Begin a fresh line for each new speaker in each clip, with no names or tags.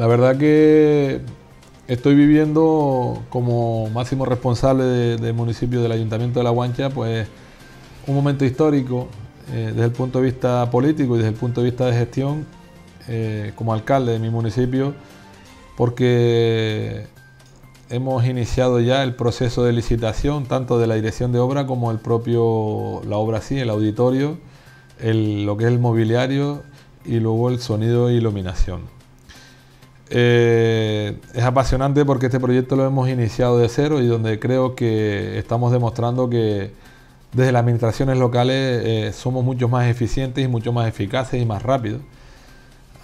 La verdad que estoy viviendo como máximo responsable del municipio del Ayuntamiento de La Guancha, pues un momento histórico eh, desde el punto de vista político y desde el punto de vista de gestión eh, como alcalde de mi municipio, porque hemos iniciado ya el proceso de licitación tanto de la dirección de obra como el propio la obra sí, el auditorio, lo que es el mobiliario y luego el sonido e iluminación. Eh, es apasionante porque este proyecto lo hemos iniciado de cero y donde creo que estamos demostrando que desde las administraciones locales eh, somos mucho más eficientes y mucho más eficaces y más rápidos.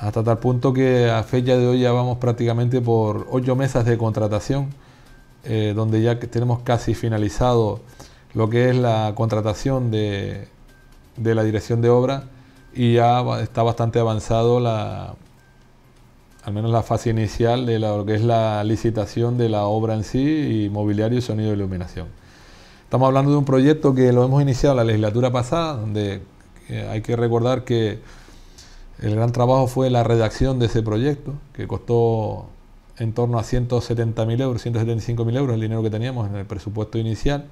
Hasta tal punto que a fecha de hoy ya vamos prácticamente por ocho mesas de contratación, eh, donde ya tenemos casi finalizado lo que es la contratación de, de la dirección de obra y ya está bastante avanzado la, al menos la fase inicial de lo que es la licitación de la obra en sí, y mobiliario, sonido de iluminación. Estamos hablando de un proyecto que lo hemos iniciado la legislatura pasada, donde eh, hay que recordar que el gran trabajo fue la redacción de ese proyecto, que costó en torno a 170.000 euros, 175.000 euros el dinero que teníamos en el presupuesto inicial.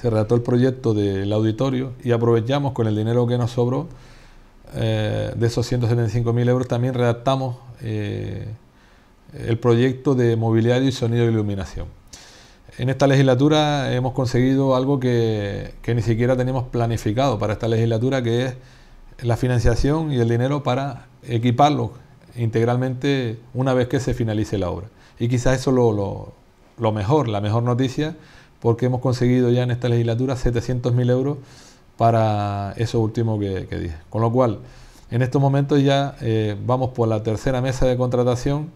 Se redactó el proyecto del auditorio y aprovechamos con el dinero que nos sobró eh, de esos 175.000 euros también redactamos eh, el proyecto de mobiliario y sonido de iluminación. En esta legislatura hemos conseguido algo que, ni siquiera teníamos planificado para esta legislatura, que es la financiación y el dinero para equiparlo integralmente una vez que se finalice la obra. Y quizás eso lo, lo, lo mejor, la mejor noticia, porque hemos conseguido ya en esta legislatura 700.000 euros para eso último que, dije. Con lo cual, en estos momentos ya eh, vamos por la tercera mesa de contratación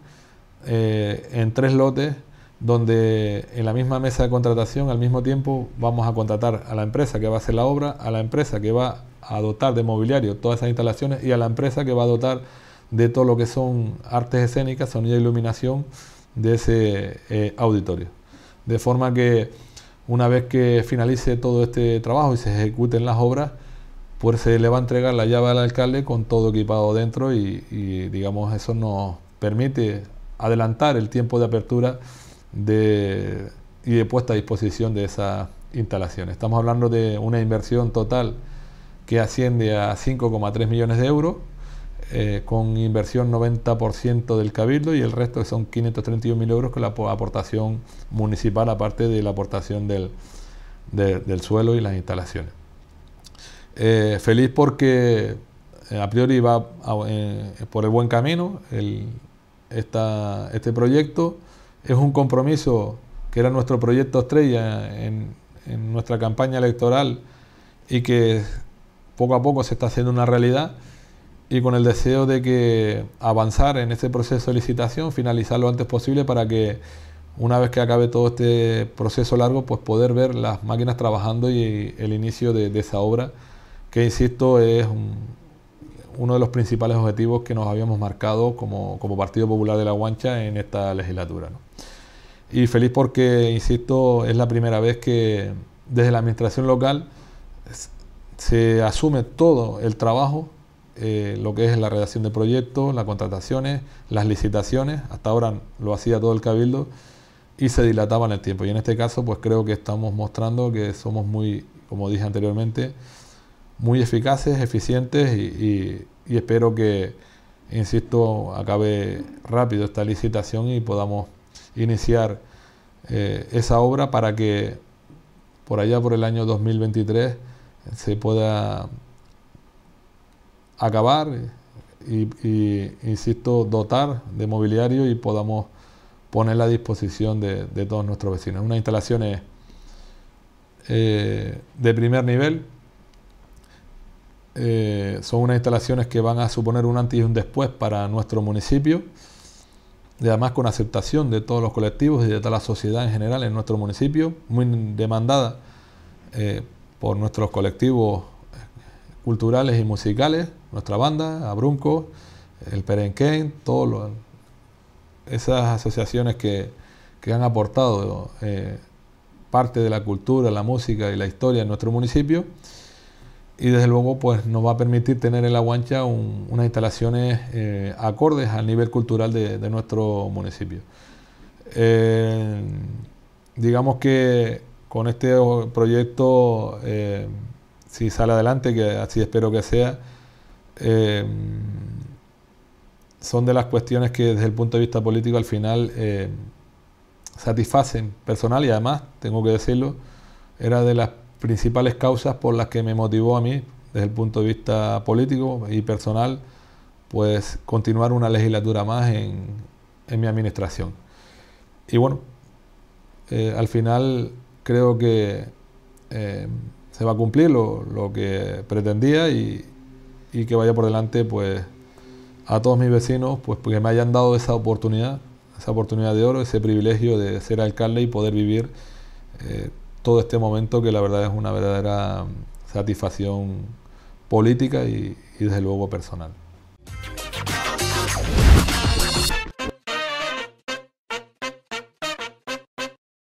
eh, en tres lotes, donde en la misma mesa de contratación al mismo tiempo vamos a contratar a la empresa que va a hacer la obra, a la empresa que va a dotar de mobiliario todas esas instalaciones y a la empresa que va a dotar de todo lo que son artes escénicas, sonido e iluminación de ese eh, auditorio. De forma que una vez que finalice todo este trabajo y se ejecuten las obras, pues se le va a entregar la llave al alcalde con todo equipado dentro y, digamos eso nos permite adelantar el tiempo de apertura de, y de puesta a disposición de esas instalaciones. Estamos hablando de una inversión total que asciende a 5,3 millones de euros eh, con inversión 90% del cabildo y el resto son 531.000 euros con la aportación municipal, aparte de la aportación del, suelo y las instalaciones. Eh, feliz porque eh, a priori va por el buen camino este proyecto. Es un compromiso que era nuestro proyecto estrella en nuestra campaña electoral y que poco a poco se está haciendo una realidad y con el deseo de que avanzar en este proceso de licitación, finalizar lo antes posible para que una vez que acabe todo este proceso largo, pues poder ver las máquinas trabajando y el inicio de, esa obra, que insisto es uno de los principales objetivos que nos habíamos marcado como, Partido Popular de la Guancha en esta legislatura. Y feliz porque, insisto, es la primera vez que desde la administración local se asume todo el trabajo eh, lo que es la redacción de proyectos, las contrataciones, las licitaciones. Hasta ahora lo hacía todo el cabildo y se dilataba en el tiempo. Y en este caso, pues creo que estamos mostrando que somos muy, como dije anteriormente, muy eficaces, eficientes y, espero que, insisto, acabe rápido esta licitación y podamos iniciar eh, esa obra para que por allá por el año 2023 se pueda acabar y, insisto, dotar de mobiliario y podamos ponerla a disposición de, todos nuestros vecinos. Unas instalaciones eh, de primer nivel, eh, son unas instalaciones que van a suponer un antes y un después para nuestro municipio, además con aceptación de todos los colectivos y de toda la sociedad en general en nuestro municipio, muy demandada eh, por nuestros colectivos culturales y musicales, nuestra banda, Abrunco, el Perenquén, todas esas asociaciones que, han aportado eh, parte de la cultura, la música y la historia en nuestro municipio. Y desde luego pues, nos va a permitir tener en La Guancha unas instalaciones eh, acordes al nivel cultural de, nuestro municipio. Eh, digamos que con este proyecto, si sale adelante, que así espero que sea, eh, son de las cuestiones que desde el punto de vista político al final eh, satisfacen personal y además, tengo que decirlo, era de las principales causas por las que me motivó a mí, desde el punto de vista político y personal, pues continuar una legislatura más en, mi administración. Y bueno, eh, al final creo que se va a cumplir lo, lo que pretendía y, y que vaya por delante pues a todos mis vecinos, pues porque me hayan dado esa oportunidad, esa oportunidad de oro, ese privilegio de ser alcalde y poder vivir eh, todo este momento que la verdad es una verdadera mm, satisfacción política y desde luego personal.